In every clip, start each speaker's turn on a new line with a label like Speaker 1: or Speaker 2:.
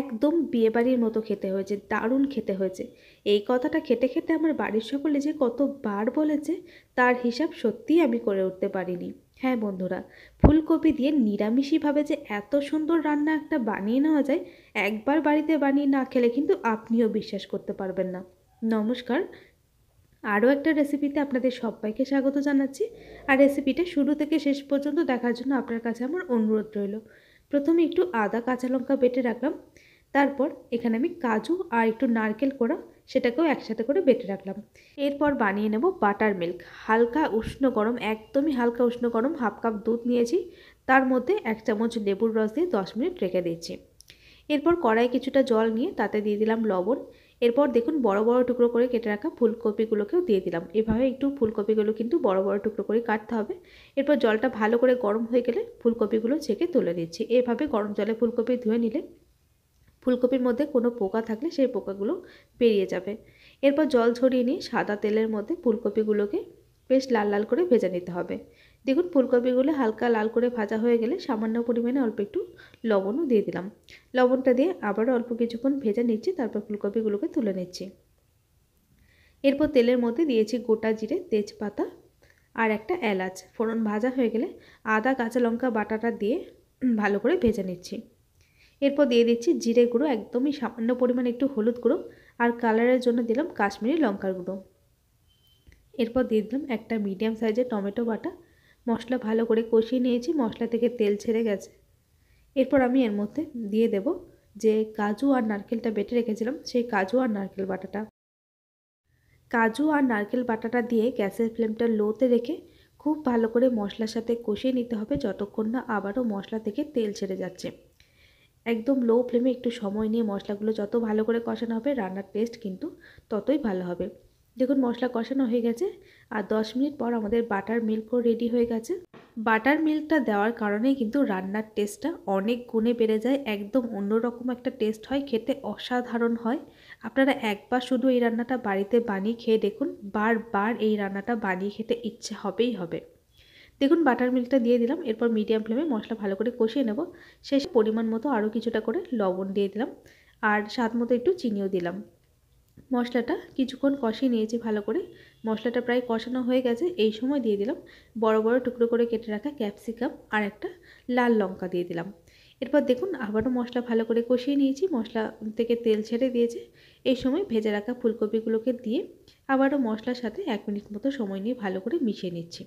Speaker 1: একদম বিয়েবাড়ির মতো খেতে হয়েছে দারুণ খেতে হয়েছে এই কথাটা খেতে খেতে আমার বাড়ির সকলে যে কতবার বলেছে তার হিসাব সত্যিই আমি করে উঠতে পারিনি হ্যাঁ বন্ধুরা ফুলকপি দিয়ে নিরামিষিভাবে যে এত সুন্দর রান্না একটা বানিয়ে নেওয়া যায় একবার বাড়িতে বানিয়ে না খেলে কিন্তু আপনিও বিশ্বাস করতে পারবেন না নমস্কার আরও একটা রেসিপিতে আপনাদের সবাইকে স্বাগত জানাচ্ছি আর রেসিপিটা শুরু থেকে শেষ পর্যন্ত দেখার জন্য আপনার কাছে আমার অনুরোধ রইল প্রথমে একটু আদা কাঁচা লঙ্কা বেটে রাখলাম তারপর এখানে আমি কাজু আর একটু নারকেল কোড়া সেটাকেও একসাথে করে বেটে রাখলাম এরপর বানিয়ে নেব বাটার মিল্ক হালকা উষ্ণ গরম একদমই হালকা উষ্ণ গরম হাফ কাপ দুধ নিয়েছি তার মধ্যে এক চামচ লেবুর রস দিয়ে দশ মিনিট রেখে দিয়েছি এরপর কড়াই কিছুটা জল নিয়ে তাতে দিয়ে দিলাম লবণ এরপর দেখুন বড় বড় টুকরো করে কেটে রাখা ফুলকপিগুলোকেও দিয়ে দিলাম এভাবে একটু ফুলকপিগুলো কিন্তু বড় বড় টুকরো করে কাটতে হবে এরপর জলটা ভালো করে গরম হয়ে গেলে ফুলকপিগুলো ছেঁকে তুলে দিচ্ছি এভাবে গরম জলে ফুলকপি ধুয়ে নিলে ফুলকপির মধ্যে কোনো পোকা থাকলে সেই পোকাগুলো বেরিয়ে যাবে এরপর জল ছড়িয়ে নিয়ে সাদা তেলের মধ্যে ফুলকপিগুলোকে বেশ লাল লাল করে ভেজে নিতে হবে দেখুন ফুলকপিগুলো হালকা লাল করে ভাজা হয়ে গেলে সামান্য পরিমাণে অল্প একটু লবণও দিয়ে দিলাম লবণটা দিয়ে আবারও অল্প কিছুক্ষণ ভেজে নিচ্ছি তারপর ফুলকপিগুলোকে তুলে নিচ্ছি এরপর তেলের মধ্যে দিয়েছি গোটা জিরে তেজপাতা আর একটা এলাচ ফোড়ন ভাজা হয়ে গেলে আদা কাঁচা লঙ্কা বাটাটা দিয়ে ভালো করে ভেজে নিচ্ছি এরপর দিয়ে দিচ্ছি জিরে গুঁড়ো একদমই সামান্য পরিমাণে একটু হলুদ গুঁড়ো আর কালারের জন্য দিলাম কাশ্মীরি লঙ্কার গুঁড়ো এরপর দিয়ে দিলাম একটা মিডিয়াম সাইজের টমেটো বাটা মশলা ভালো করে কষিয়ে নিয়েছি মশলা থেকে তেল ছেড়ে গেছে এরপর আমি এর মধ্যে দিয়ে দেব যে কাজু আর নারকেলটা বেটে রেখেছিলাম সেই কাজু আর নারকেল বাটাটা কাজু আর নারকেল বাটাটা দিয়ে গ্যাসের ফ্লেমটা লোতে রেখে খুব ভালো করে মশলার সাথে কষিয়ে নিতে হবে যতক্ষণ না আবারও মশলা থেকে তেল ছেড়ে যাচ্ছে একদম লো ফ্লেমে একটু সময় নিয়ে মশলাগুলো যত ভালো করে কষানো হবে রান্নার টেস্ট কিন্তু ততই ভালো হবে দেখুন মশলা কষানো হয়ে গেছে আর 10 মিনিট পর আমাদের বাটার মিল্কও রেডি হয়ে গেছে বাটার মিল্কটা দেওয়ার কারণে কিন্তু রান্নার টেস্টটা অনেক গুণে বেড়ে যায় একদম অন্যরকম একটা টেস্ট হয় খেতে অসাধারণ হয় আপনারা একবার শুধু এই রান্নাটা বাড়িতে বানিয়ে খেয়ে দেখুন বারবার এই রান্নাটা বানিয়ে খেতে ইচ্ছে হবেই হবে দেখুন বাটার মিল্কটা দিয়ে দিলাম এরপর মিডিয়াম ফ্লেমে মশলা ভালো করে কষিয়ে নেব শেষে পরিমাণ মতো আরও কিছুটা করে লবণ দিয়ে দিলাম আর স্বাদ মতো একটু চিনিও দিলাম মশলাটা কিছুক্ষণ কষিয়ে নিয়েছি ভালো করে মশলাটা প্রায় কষানো হয়ে গেছে এই সময় দিয়ে দিলাম বড় বড় টুকরো করে কেটে রাখা ক্যাপসিকাম আর একটা লাল লঙ্কা দিয়ে দিলাম এরপর দেখুন আবারও মশলা ভালো করে কষিয়ে নিয়েছি মশলা থেকে তেল ছেড়ে দিয়েছে এই সময় ভেজে রাখা ফুলকপিগুলোকে দিয়ে আবারও মশলার সাথে এক মিনিট মতো সময় নিয়ে ভালো করে মিশিয়ে নিচ্ছি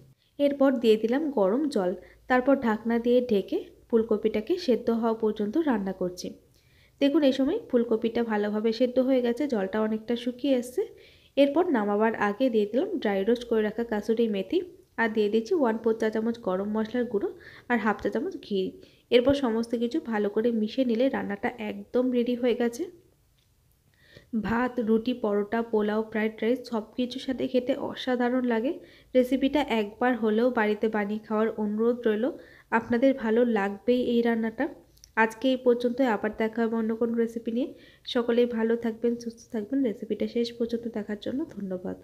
Speaker 1: এরপর দিয়ে দিলাম গরম জল তারপর ঢাকনা দিয়ে ঢেকে ফুলকপিটাকে সেদ্ধ হওয়া পর্যন্ত রান্না করছি দেখুন এই সময় ফুলকপিটা ভালোভাবে সেদ্ধ হয়ে গেছে জলটা অনেকটা শুকিয়ে এসছে এরপর নামাবার আগে দিয়ে দিলাম ড্রাই রোস্ট করে রাখা কাসুরি মেথি আর দিয়ে দিচ্ছি ওয়ান ফোর চা চামচ গরম মশলার গুঁড়ো আর হাফ চা চামচ ঘি এরপর সমস্ত কিছু ভালো করে মিশে নিলে রান্নাটা একদম রেডি হয়ে গেছে ভাত রুটি পরোটা পোলাও ফ্রাইড রাইস সব কিছুর সাথে খেতে অসাধারণ লাগে রেসিপিটা একবার হলেও বাড়িতে বানিয়ে খাওয়ার অনুরোধ রইল আপনাদের ভালো লাগবেই এই রান্নাটা আজকে এই পর্যন্তই আবার দেখা হবে অন্য কোনো রেসিপি নিয়ে সকলেই ভালো থাকবেন সুস্থ থাকবেন রেসিপিটা শেষ পর্যন্ত দেখার জন্য ধন্যবাদ